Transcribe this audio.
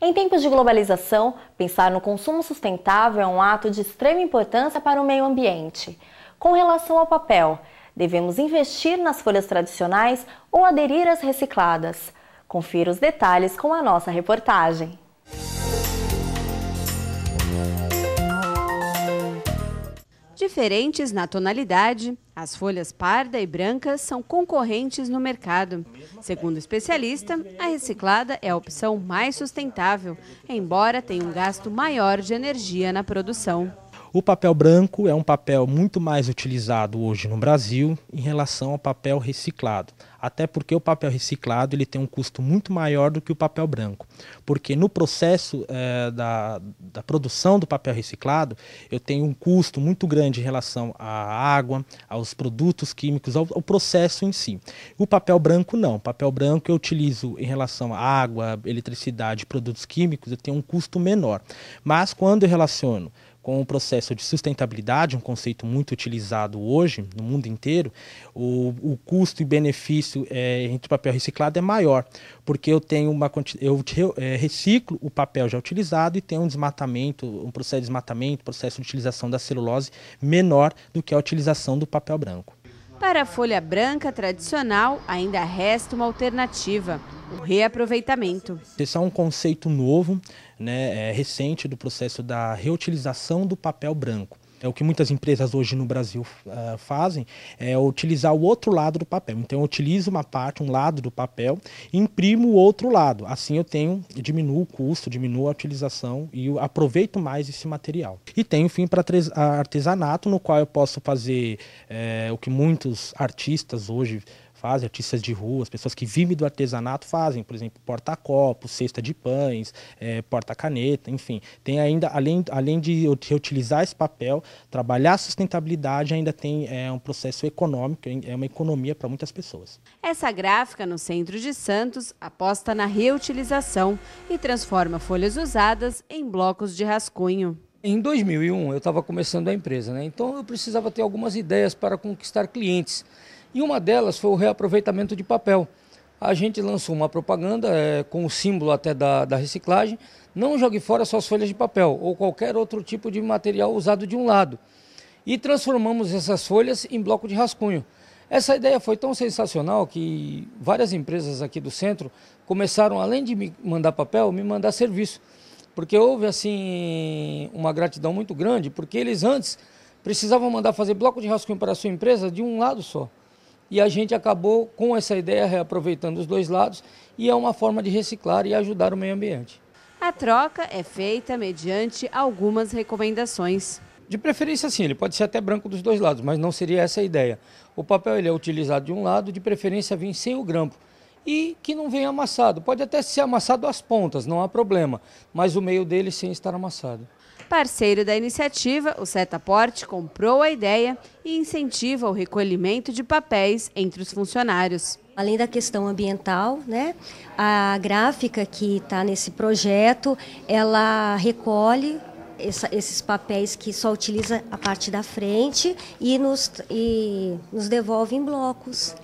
Em tempos de globalização, pensar no consumo sustentável é um ato de extrema importância para o meio ambiente. Com relação ao papel, devemos investir nas folhas tradicionais ou aderir às recicladas. Confira os detalhes com a nossa reportagem. Diferentes na tonalidade, as folhas parda e branca são concorrentes no mercado. Segundo o especialista, a reciclada é a opção mais sustentável, embora tenha um gasto maior de energia na produção. O papel branco é um papel muito mais utilizado hoje no Brasil em relação ao papel reciclado. Até porque o papel reciclado ele tem um custo muito maior do que o papel branco. Porque no processo é, da, da produção do papel reciclado, eu tenho um custo muito grande em relação à água, aos produtos químicos, ao, ao processo em si. O papel branco não. O papel branco eu utilizo em relação à água, eletricidade, produtos químicos, eu tenho um custo menor. Mas quando eu relaciono com o processo de sustentabilidade, um conceito muito utilizado hoje no mundo inteiro, o, o custo e benefício é, entre o papel reciclado é maior, porque eu tenho uma eu é, reciclo o papel já utilizado e tenho um desmatamento, um processo de desmatamento, processo de utilização da celulose menor do que a utilização do papel branco. Para a folha branca tradicional, ainda resta uma alternativa Reaproveitamento. Esse é um conceito novo, né, é, recente do processo da reutilização do papel branco. É o que muitas empresas hoje no Brasil uh, fazem, é utilizar o outro lado do papel. Então eu utilizo uma parte, um lado do papel, e imprimo o outro lado. Assim eu tenho, diminuo o custo, diminuo a utilização e aproveito mais esse material. E tenho fim para artesanato, no qual eu posso fazer é, o que muitos artistas hoje fazem, artistas de rua, as pessoas que vivem do artesanato fazem, por exemplo, porta-copos, cesta de pães, é, porta-caneta, enfim. Tem ainda, além, além de reutilizar esse papel, trabalhar a sustentabilidade, ainda tem é, um processo econômico, é uma economia para muitas pessoas. Essa gráfica no centro de Santos aposta na reutilização e transforma folhas usadas em blocos de rascunho. Em 2001, eu estava começando a empresa, né? então eu precisava ter algumas ideias para conquistar clientes. E uma delas foi o reaproveitamento de papel. A gente lançou uma propaganda é, com o símbolo até da, da reciclagem. Não jogue fora suas folhas de papel ou qualquer outro tipo de material usado de um lado. E transformamos essas folhas em bloco de rascunho. Essa ideia foi tão sensacional que várias empresas aqui do centro começaram, além de me mandar papel, me mandar serviço. Porque houve, assim, uma gratidão muito grande, porque eles antes precisavam mandar fazer bloco de rascunho para a sua empresa de um lado só. E a gente acabou com essa ideia reaproveitando os dois lados e é uma forma de reciclar e ajudar o meio ambiente. A troca é feita mediante algumas recomendações. De preferência sim, ele pode ser até branco dos dois lados, mas não seria essa a ideia. O papel ele é utilizado de um lado, de preferência vir sem o grampo e que não venha amassado. Pode até ser amassado às pontas, não há problema, mas o meio dele sem estar amassado. Parceiro da iniciativa, o Setaporte comprou a ideia e incentiva o recolhimento de papéis entre os funcionários. Além da questão ambiental, né, a gráfica que está nesse projeto, ela recolhe essa, esses papéis que só utiliza a parte da frente e nos, e nos devolve em blocos.